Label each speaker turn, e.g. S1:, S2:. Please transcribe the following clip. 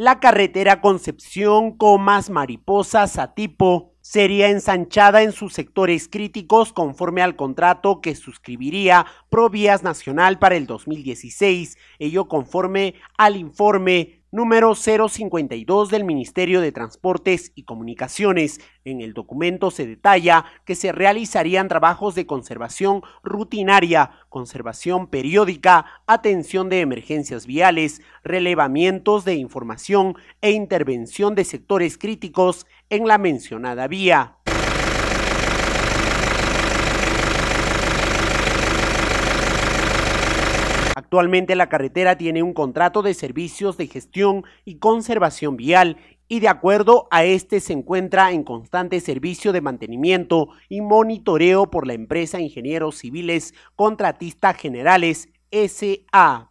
S1: la carretera Concepción Comas Mariposas a tipo sería ensanchada en sus sectores críticos conforme al contrato que suscribiría Provías Nacional para el 2016, ello conforme al informe número 052 del Ministerio de Transportes y Comunicaciones. En el documento se detalla que se realizarían trabajos de conservación rutinaria, conservación periódica, atención de emergencias viales, relevamientos de información e intervención de sectores críticos en la mencionada vía. Actualmente la carretera tiene un contrato de servicios de gestión y conservación vial y de acuerdo a este se encuentra en constante servicio de mantenimiento y monitoreo por la empresa Ingenieros Civiles Contratistas Generales SA.